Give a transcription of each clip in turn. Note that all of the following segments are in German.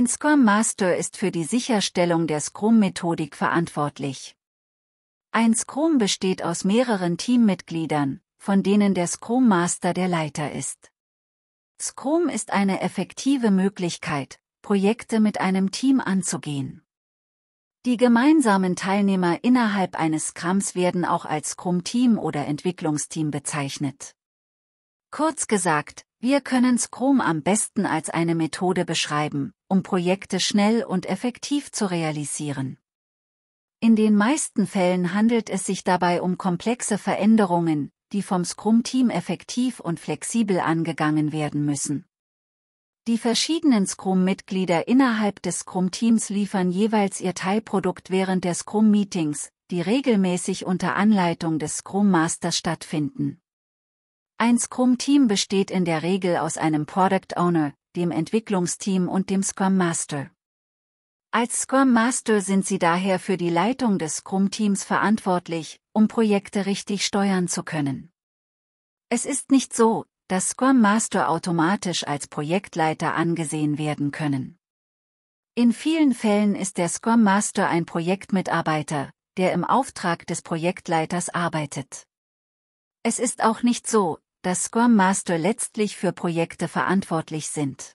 Ein Scrum Master ist für die Sicherstellung der Scrum-Methodik verantwortlich. Ein Scrum besteht aus mehreren Teammitgliedern, von denen der Scrum Master der Leiter ist. Scrum ist eine effektive Möglichkeit, Projekte mit einem Team anzugehen. Die gemeinsamen Teilnehmer innerhalb eines Scrums werden auch als Scrum-Team oder Entwicklungsteam bezeichnet. Kurz gesagt, wir können Scrum am besten als eine Methode beschreiben, um Projekte schnell und effektiv zu realisieren. In den meisten Fällen handelt es sich dabei um komplexe Veränderungen, die vom Scrum-Team effektiv und flexibel angegangen werden müssen. Die verschiedenen Scrum-Mitglieder innerhalb des Scrum-Teams liefern jeweils ihr Teilprodukt während der Scrum-Meetings, die regelmäßig unter Anleitung des Scrum-Masters stattfinden. Ein Scrum-Team besteht in der Regel aus einem Product Owner, dem Entwicklungsteam und dem Scrum Master. Als Scrum Master sind Sie daher für die Leitung des Scrum-Teams verantwortlich, um Projekte richtig steuern zu können. Es ist nicht so, dass Scrum Master automatisch als Projektleiter angesehen werden können. In vielen Fällen ist der Scrum Master ein Projektmitarbeiter, der im Auftrag des Projektleiters arbeitet. Es ist auch nicht so, dass Scrum Master letztlich für Projekte verantwortlich sind.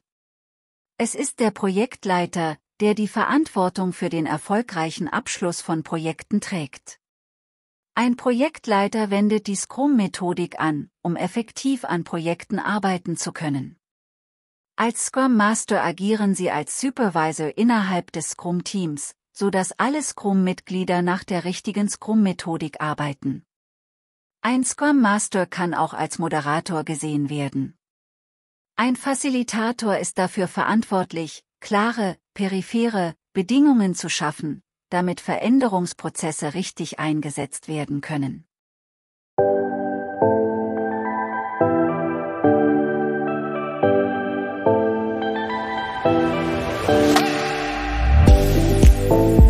Es ist der Projektleiter, der die Verantwortung für den erfolgreichen Abschluss von Projekten trägt. Ein Projektleiter wendet die Scrum-Methodik an, um effektiv an Projekten arbeiten zu können. Als Scrum Master agieren sie als Supervisor innerhalb des Scrum-Teams, so dass alle Scrum-Mitglieder nach der richtigen Scrum-Methodik arbeiten. Ein Scrum Master kann auch als Moderator gesehen werden. Ein Facilitator ist dafür verantwortlich, klare, periphere Bedingungen zu schaffen, damit Veränderungsprozesse richtig eingesetzt werden können. Musik